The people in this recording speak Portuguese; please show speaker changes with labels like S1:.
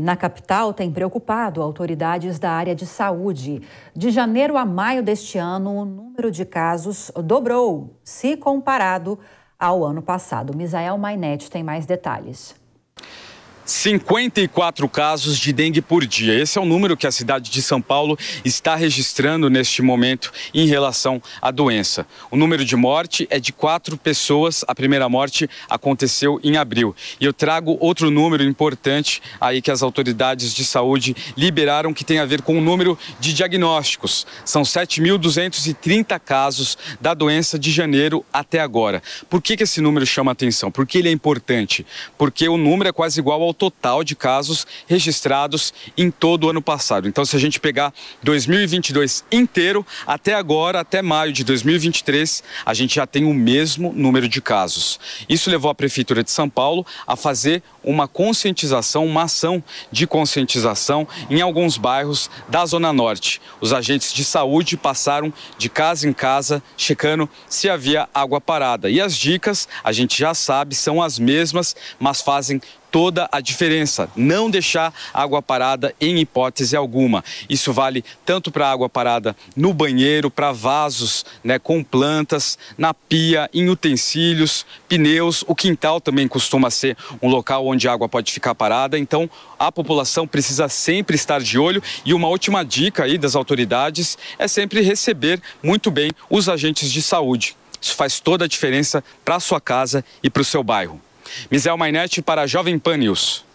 S1: Na capital, tem preocupado autoridades da área de saúde. De janeiro a maio deste ano, o número de casos dobrou, se comparado ao ano passado. Misael Mainete tem mais detalhes.
S2: 54 casos de dengue por dia. Esse é o número que a cidade de São Paulo está registrando neste momento em relação à doença. O número de morte é de quatro pessoas. A primeira morte aconteceu em abril. E eu trago outro número importante aí que as autoridades de saúde liberaram que tem a ver com o número de diagnósticos. São 7.230 casos da doença de janeiro até agora. Por que, que esse número chama atenção? Porque ele é importante. Porque o número é quase igual ao total de casos registrados em todo o ano passado. Então, se a gente pegar 2022 inteiro, até agora, até maio de 2023, a gente já tem o mesmo número de casos. Isso levou a Prefeitura de São Paulo a fazer uma conscientização, uma ação de conscientização em alguns bairros da Zona Norte. Os agentes de saúde passaram de casa em casa checando se havia água parada. E as dicas, a gente já sabe, são as mesmas, mas fazem toda a diferença. Não deixar água parada em hipótese alguma. Isso vale tanto para água parada no banheiro, para vasos né, com plantas, na pia, em utensílios, pneus. O quintal também costuma ser um local onde a água pode ficar parada. Então, a população precisa sempre estar de olho. E uma última dica aí das autoridades é sempre receber muito bem os agentes de saúde. Isso faz toda a diferença para a sua casa e para o seu bairro. Misael Mainete para a Jovem Pan News.